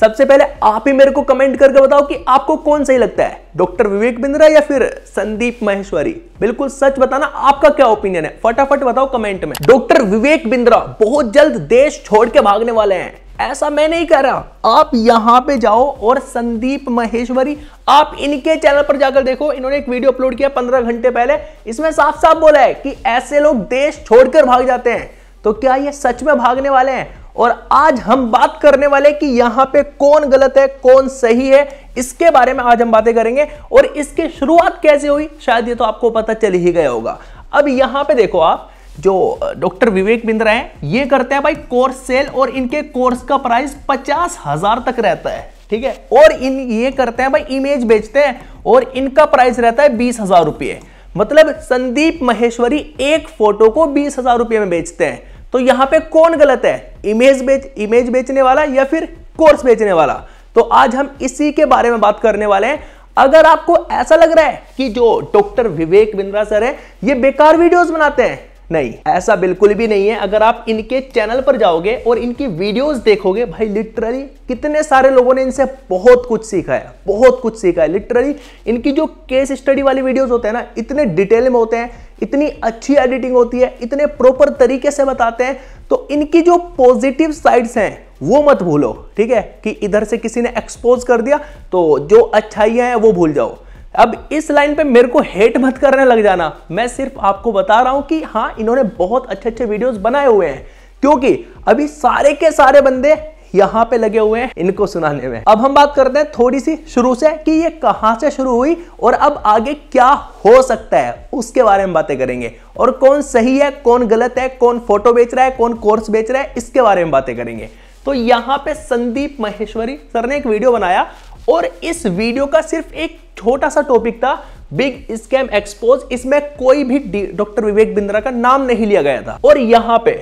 सबसे पहले आप ही मेरे को कमेंट करके बताओ कि आपको कौन सही लगता है डॉक्टर विवेक बिंद्रा या फिर संदीप महेश्वरी बिल्कुल सच बताना आपका क्या ओपिनियन है फटाफट बताओ कमेंट में डॉक्टर विवेक बिंद्रा बहुत जल्द देश छोड़ के भागने वाले हैं ऐसा मैं नहीं कह रहा आप यहां पे जाओ और संदीप महेश्वरी आप इनके चैनल पर जाकर देखो इन्होंने एक वीडियो अपलोड किया पंद्रह घंटे पहले इसमें साफ साफ बोला है कि ऐसे लोग देश छोड़कर भाग जाते हैं तो क्या ये सच में भागने वाले हैं और आज हम बात करने वाले कि यहां पे कौन गलत है कौन सही है इसके बारे में आज हम बातें करेंगे और इसकी शुरुआत कैसे हुई शायद ये तो आपको पता चल ही गया होगा अब यहां पे देखो आप जो डॉक्टर विवेक बिंद्रा है ये करते हैं भाई कोर्स सेल और इनके कोर्स का प्राइस पचास हजार तक रहता है ठीक है और इन ये करते हैं भाई इमेज बेचते हैं और इनका प्राइस रहता है बीस हजार रुपये मतलब संदीप महेश्वरी एक फोटो को बीस हजार रुपये में बेचते हैं तो यहां पे कौन गलत है इमेज बेच इमेज बेचने वाला या फिर कोर्स बेचने वाला तो आज हम इसी के बारे में बात करने वाले हैं अगर आपको ऐसा लग रहा है कि जो डॉक्टर विवेक बिंद्रा सर है ये बेकार वीडियोस बनाते हैं नहीं ऐसा बिल्कुल भी नहीं है अगर आप इनके चैनल पर जाओगे और इनकी वीडियोस देखोगे भाई लिटरली कितने सारे लोगों ने इनसे बहुत कुछ सीखा है बहुत कुछ सीखा है लिटरली इनकी जो केस स्टडी वाली वीडियोस होते हैं ना इतने डिटेल में होते हैं इतनी अच्छी एडिटिंग होती है इतने प्रॉपर तरीके से बताते हैं तो इनकी जो पॉजिटिव साइड्स हैं वो मत भूलो ठीक है कि इधर से किसी ने एक्सपोज कर दिया तो जो अच्छाइयां हैं वो भूल जाओ अब इस लाइन पे मेरे को हेट मत करने लग जाना मैं सिर्फ आपको बता रहा हूं कि हाँ इन्होंने बहुत अच्छे अच्छे वीडियोस बनाए हुए हैं क्योंकि अभी सारे के सारे बंदे यहाँ पे लगे हुए हैं इनको सुनाने में अब हम बात करते हैं थोड़ी सी शुरू से कि ये कहाँ से शुरू हुई और अब आगे क्या हो सकता है उसके बारे में बातें करेंगे और कौन सही है कौन गलत है कौन फोटो बेच रहा है कौन कोर्स बेच रहा है इसके बारे में बातें करेंगे तो यहाँ पे संदीप महेश्वरी सर ने एक वीडियो बनाया और इस वीडियो का सिर्फ एक छोटा सा टॉपिक था बिग स्कैम एक्सपोज इसमें कोई भी डॉक्टर विवेक बिंद्रा का नाम नहीं लिया गया था और यहाँ पे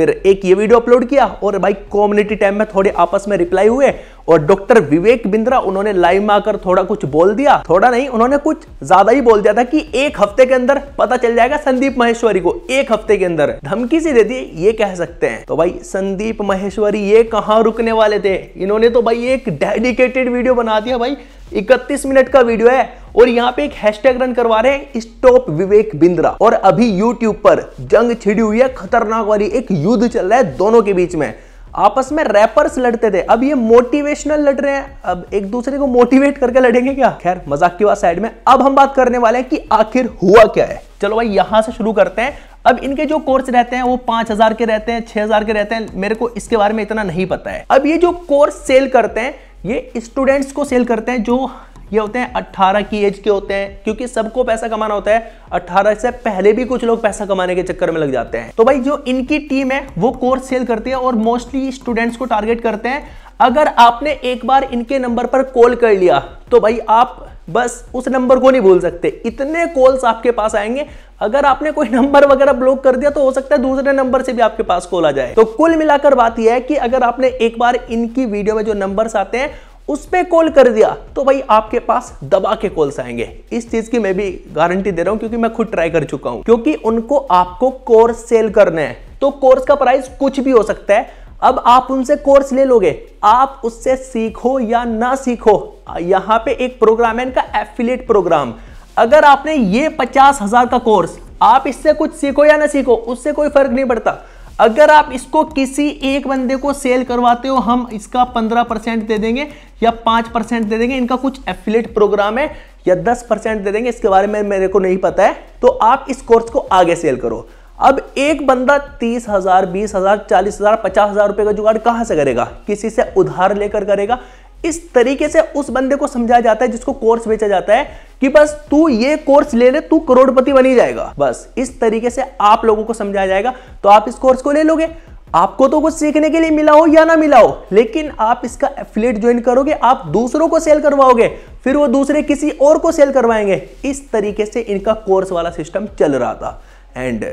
फिर एक ये वीडियो अपलोड किया और भाई कम्युनिटी टाइम में थोड़े आपस में रिप्लाई हुए और डॉक्टर विवेक बिंद्रा उन्होंने लाइव में आकर थोड़ा कुछ बोल दिया थोड़ा नहीं उन्होंने कुछ ज्यादा ही बोल दिया था कि एक हफ्ते के अंदर पता चल जाएगा संदीप महेश्वरी को एक हफ्ते के अंदर धमकी सी दे दी ये कह सकते हैं तो भाई संदीप महेश्वरी ये कहाँ रुकने वाले थे इन्होंने तो भाई एक डेडिकेटेड वीडियो बना दिया भाई इकतीस मिनट का वीडियो है और यहाँ पे एक हैशटैग रन करवा रहे हैं स्टॉप विवेक बिंद्रा और अभी यूट्यूब पर जंग छिड़ी हुई है खतरनाक वाली एक युद्ध चल रहा है दोनों के बीच में आपस में रैपर्स लड़ते थे अब ये मोटिवेशनल लड़ रहे हैं अब एक दूसरे को मोटिवेट करके लड़ेंगे क्या खैर मजाक की बात साइड में अब हम बात करने वाले हैं कि आखिर हुआ क्या है चलो भाई यहां से शुरू करते हैं अब इनके जो कोर्स रहते हैं वो पांच हजार के रहते हैं छह हजार के रहते हैं मेरे को इसके बारे में इतना नहीं पता है अब ये जो कोर्स सेल करते हैं ये स्टूडेंट्स को सेल करते हैं जो ये होते हैं अट्ठारह की एज के होते हैं क्योंकि सबको पैसा कमाना होता है अट्ठारह से पहले भी कुछ लोग पैसा कमाने के चक्कर में लग जाते हैं तो भाई जो इनकी टीम है वो कोर्स सेल करती है और मोस्टली स्टूडेंट्स को टारगेट करते हैं अगर आपने एक बार इनके नंबर पर कॉल कर लिया तो भाई आप बस उस नंबर को नहीं भूल सकते इतने कॉल्स आपके पास आएंगे अगर आपने कोई नंबर वगैरह ब्लॉक कर दिया तो हो सकता है दूसरे नंबर से भी आपके पास कॉल आ जाए तो कुल मिलाकर बात यह है कि अगर आपने एक बार इनकी वीडियो में जो नंबर आते हैं उस पर कॉल कर दिया तो भाई आपके पास दबा के कॉल्स आएंगे इस चीज की मैं भी गारंटी दे रहा हूं क्योंकि मैं खुद ट्राई कर चुका हूं क्योंकि उनको आपको कोर्स सेल करना है तो कोर्स का प्राइस कुछ भी हो सकता है अब आप उनसे कोर्स ले लोगे आप उससे सीखो या ना सीखो यहाँ पे एक प्रोग्राम है इनका एफिलेट प्रोग्राम अगर आपने ये पचास हजार का कोर्स आप इससे कुछ सीखो या ना सीखो उससे कोई फर्क नहीं पड़ता अगर आप इसको किसी एक बंदे को सेल करवाते हो हम इसका पंद्रह परसेंट दे देंगे या पांच परसेंट दे देंगे इनका कुछ एफिलेट प्रोग्राम है या दस परसेंट दे देंगे इसके बारे में मेरे को नहीं पता है तो आप इस कोर्स को आगे सेल करो अब एक बंदा तीस हजार बीस हजार चालीस हजार पचास हजार रुपए का जुगाड़ कहां से करेगा किसी से उधार लेकर करेगा इस तरीके से उस बंदे को समझाया जाता है जिसको कोर्स बेचा जाता है कि बस तू ये कोर्स ले ले तू करोड़पति बनी जाएगा बस इस तरीके से आप लोगों को समझाया जाएगा तो आप इस कोर्स को ले लोगे आपको तो कुछ सीखने के लिए मिला हो या ना मिला हो लेकिन आप इसका एफिलेट ज्वाइन करोगे आप दूसरों को सेल करवाओगे फिर वो दूसरे किसी और को सेल करवाएंगे इस तरीके से इनका कोर्स वाला सिस्टम चल रहा था एंड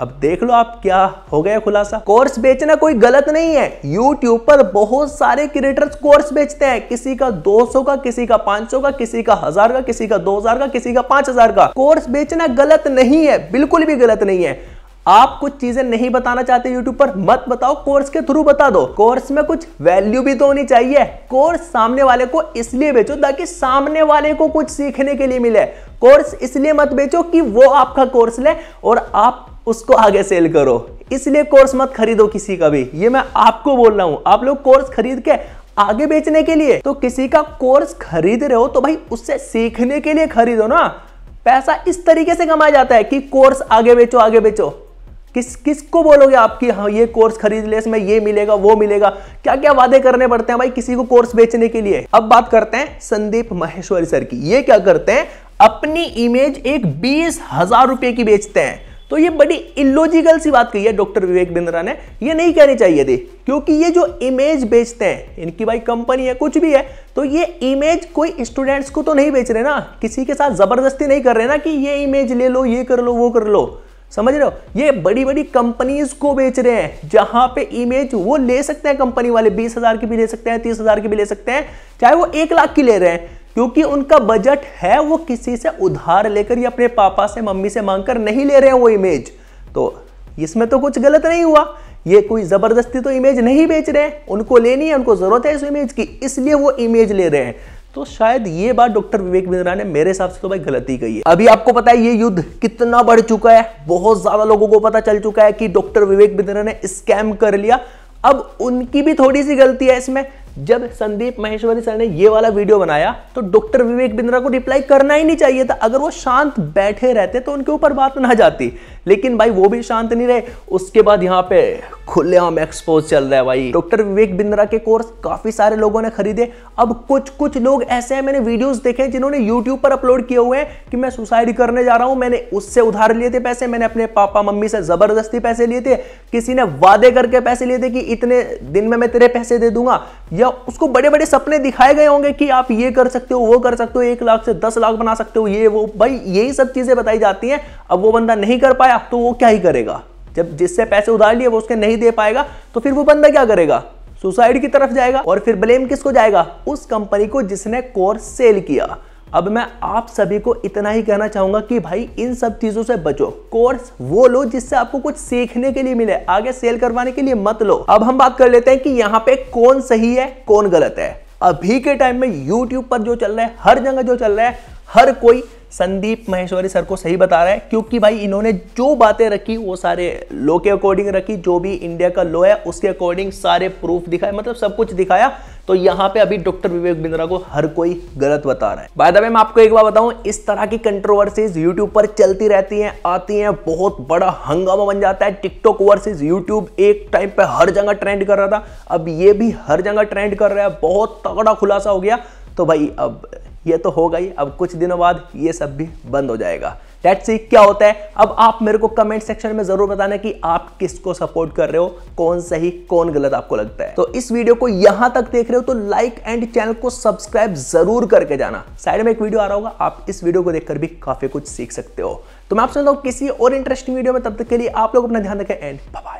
अब देख लो आप क्या हो गया खुलासा कोर्स बेचना कोई गलत नहीं है यूट्यूब पर बहुत सारे क्रिएटर्स कोर्स बेचते हैं किसी का 200 का किसी का 500 का किसी का हजार का किसी का 2000 का किसी का 5000 का कोर्स बेचना गलत नहीं है बिल्कुल भी गलत नहीं है आप कुछ चीजें नहीं बताना चाहते YouTube पर मत बताओ कोर्स के थ्रू बता दो कोर्स में कुछ वैल्यू भी तो होनी चाहिए कोर्स सामने वाले को इसलिए बेचो ताकि सामने वाले को कुछ सीखने के लिए मिले कोर्स इसलिए मत बेचो कि वो आपका कोर्स ले और आप उसको आगे सेल करो इसलिए कोर्स मत खरीदो किसी का भी ये मैं आपको बोल रहा हूं आप लोग कोर्स खरीद के आगे बेचने के लिए तो किसी का कोर्स खरीद रहे हो तो भाई उससे सीखने के लिए खरीदो ना पैसा इस तरीके से कमाया जाता है कि कोर्स आगे बेचो आगे बेचो किस किस को बोलोगे आपकी हाँ ये कोर्स खरीद ले इसमें ये मिलेगा वो मिलेगा क्या क्या वादे करने पड़ते हैं भाई किसी को कोर्स बेचने के लिए अब बात करते हैं संदीप महेश्वरी सर की ये क्या करते हैं अपनी इमेज एक बीस हजार रुपए की बेचते हैं तो ये बड़ी इलॉजिकल सी बात कही है डॉक्टर विवेक बिंद्रा ने ये नहीं कहनी चाहिए थी क्योंकि ये जो इमेज बेचते हैं इनकी भाई कंपनी है कुछ भी है तो ये इमेज कोई स्टूडेंट्स को तो नहीं बेच रहे ना किसी के साथ ज़बरदस्ती नहीं कर रहे ना कि ये इमेज ले लो ये कर लो वो कर लो समझ रहे हो ये बड़ी बड़ी कंपनीज को बेच रहे हैं जहां पे इमेज वो ले सकते हैं कंपनी वाले बीस हजार की भी ले सकते हैं तीस हजार की भी ले सकते हैं चाहे वो एक लाख की ले रहे हैं क्योंकि उनका बजट है वो किसी से उधार लेकर या अपने पापा से मम्मी से मांगकर नहीं ले रहे हैं वो इमेज तो इसमें तो कुछ गलत नहीं हुआ ये कोई ज़बरदस्ती तो इमेज नहीं बेच रहे हैं उनको लेनी है उनको ज़रूरत है इस इमेज की इसलिए वो इमेज ले रहे हैं तो शायद ये बात डॉक्टर विवेक बिंद्रा ने मेरे हिसाब से तो भाई गलती कही है अभी आपको पता है ये युद्ध कितना बढ़ चुका है बहुत ज्यादा लोगों को पता चल चुका है कि डॉक्टर विवेक बिंद्रा ने स्कैम कर लिया अब उनकी भी थोड़ी सी गलती है इसमें जब संदीप महेश्वरी सर ने ये वाला वीडियो बनाया तो डॉक्टर विवेक बिंद्रा को रिप्लाई करना ही नहीं चाहिए था अगर वो शांत बैठे रहते तो उनके ऊपर बात ना जाती लेकिन भाई वो भी शांत नहीं रहे उसके बाद यहाँ पे खुलेआम एक्सपोज चल रहा है भाई डॉक्टर विवेक बिंद्रा के कोर्स काफी सारे लोगों ने खरीदे अब कुछ कुछ लोग ऐसे हैं मैंने वीडियोस देखे जिन्होंने यूट्यूब पर अपलोड किए हुए हैं कि मैं सुसाइड करने जा रहा हूं मैंने उससे उधार लिए थे पैसे मैंने अपने पापा मम्मी से जबरदस्ती पैसे लिए थे किसी ने वादे करके पैसे लिए थे कि इतने दिन में मैं तेरे पैसे दे दूंगा या उसको बड़े बड़े सपने दिखाए गए होंगे कि आप ये कर सकते हो वो कर सकते हो एक लाख से दस लाख बना सकते हो ये वो भाई यही सब चीजें बताई जाती हैं अब वो बंदा नहीं कर पाया तो वो क्या ही करेगा जब जिससे पैसे उधार लिए वो उसके नहीं दे पाएगा तो फिर वो बंदा क्या करेगा सुसाइड की तरफ जाएगा और फिर ब्लेम किसको जाएगा उस कंपनी को जिसने कोर्स सेल किया अब मैं आप सभी को इतना ही कहना चाहूंगा कि भाई इन सब चीजों से बचो कोर्स वो लो जिससे आपको कुछ सीखने के लिए मिले आगे सेल करवाने के लिए मत लो अब हम बात कर लेते हैं कि यहाँ पे कौन सही है कौन गलत है अभी के टाइम में यूट्यूब पर जो चल रहा है हर जगह जो चल रहा है हर कोई संदीप महेश्वरी सर को सही बता रहा है क्योंकि भाई इन्होंने जो बातें रखी वो सारे लो के अकॉर्डिंग रखी जो भी इंडिया का लो है उसके अकॉर्डिंग सारे प्रूफ दिखाए मतलब सब कुछ दिखाया तो यहाँ पे अभी डॉक्टर विवेक बिंद्रा को हर कोई गलत बता रहा है बाय द वे मैं आपको एक बार बताऊं इस तरह की कंट्रोवर्सीज यूट्यूब पर चलती रहती हैं आती हैं बहुत बड़ा हंगामा बन जाता है टिकटॉक वर्सेज यूट्यूब एक टाइम पे हर जगह ट्रेंड कर रहा था अब ये भी हर जगह ट्रेंड कर रहा है बहुत तगड़ा खुलासा हो गया तो भाई अब ये तो होगा ही अब कुछ दिनों बाद ये सब भी बंद हो जाएगा लेट्स सी क्या होता है अब आप मेरे को कमेंट सेक्शन में जरूर बताना कि आप किसको सपोर्ट कर रहे हो कौन सही कौन गलत आपको लगता है तो इस वीडियो को यहां तक देख रहे हो तो लाइक एंड चैनल को सब्सक्राइब जरूर करके जाना साइड में एक वीडियो आ रहा होगा आप इस वीडियो को देखकर भी काफी कुछ सीख सकते हो तो मैं आपसे मिलता हूं किसी और इंटरेस्टिंग वीडियो में तब तक के लिए आप लोग अपना ध्यान रखें एंड बाय